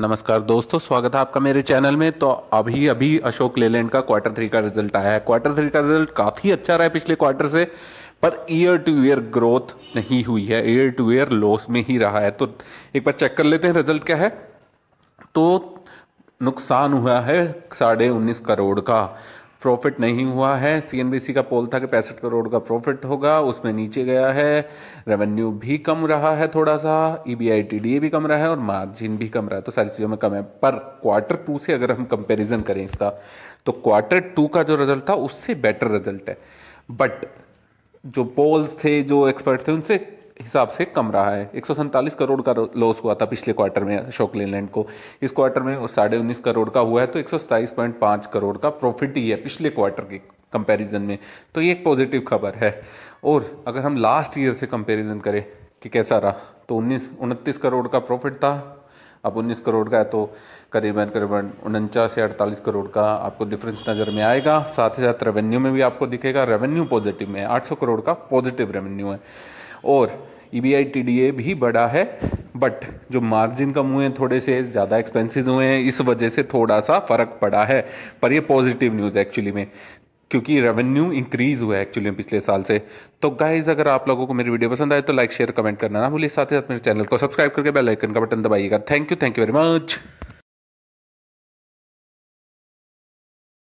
नमस्कार दोस्तों स्वागत है आपका मेरे चैनल में तो अभी अभी अशोक लेलैंड का क्वार्टर थ्री का रिजल्ट आया है क्वार्टर थ्री का रिजल्ट काफ़ी अच्छा रहा है पिछले क्वार्टर से per year two year growth नहीं हुई है ईयर टू ईयर लॉस में ही रहा है तो एक बार चेक कर लेते हैं रिजल्ट क्या है तो नुकसान हुआ है साढ़े उन्नीस करोड़ का प्रॉफिट नहीं हुआ है सीएनबीसी का पोल था कि पैंसठ करोड़ का प्रॉफिट होगा उसमें नीचे गया है रेवेन्यू भी कम रहा है थोड़ा सा ई e भी कम रहा है और मार्जिन भी कम रहा है तो सारी चीज़ों में कम है पर क्वार्टर टू से अगर हम कंपेरिजन करें इसका तो क्वार्टर टू का जो रिजल्ट था उससे बेटर रिजल्ट है बट जो पोल्स थे जो एक्सपर्ट थे उनसे हिसाब से कम रहा है एक करोड़ का लॉस हुआ था पिछले क्वार्टर में अशोक लेलैंड को इस क्वार्टर में साढ़े उन्नीस करोड़ का हुआ है तो एक करोड़ का प्रॉफिट ही है पिछले क्वार्टर के कंपैरिजन में तो ये एक पॉजिटिव खबर है और अगर हम लास्ट ईयर से कंपैरिजन करें कि कैसा रहा तो उन्नीस उनतीस करोड़ का प्रॉफिट था अब उन्नीस करोड़ का है तो करीबन करीबन उनचास से अड़तालीस करोड़ का आपको डिफरेंस नज़र में आएगा साथ ही साथ रेवेन्यू में भी आपको दिखेगा रेवेन्यू पॉजिटिव में है 800 करोड़ का पॉजिटिव रेवेन्यू है और E B I T D A भी बढ़ा है बट जो मार्जिन कम हुए हैं थोड़े से ज़्यादा एक्सपेंसिज हुए हैं इस वजह से थोड़ा सा फ़र्क पड़ा है पर ये पॉजिटिव न्यूज़ एक्चुअली में क्योंकि रेवेन्यू इंक्रीज हुआ है एक्चुअली पिछले साल से तो गाइज अगर आप लोगों को मेरी वीडियो पसंद आए तो लाइक शेयर कमेंट करना ना भूलिए साथ ही साथ मेरे चैनल को सब्सक्राइब करके बेल आइकन का बटन दबाइएगा thank you thank you very much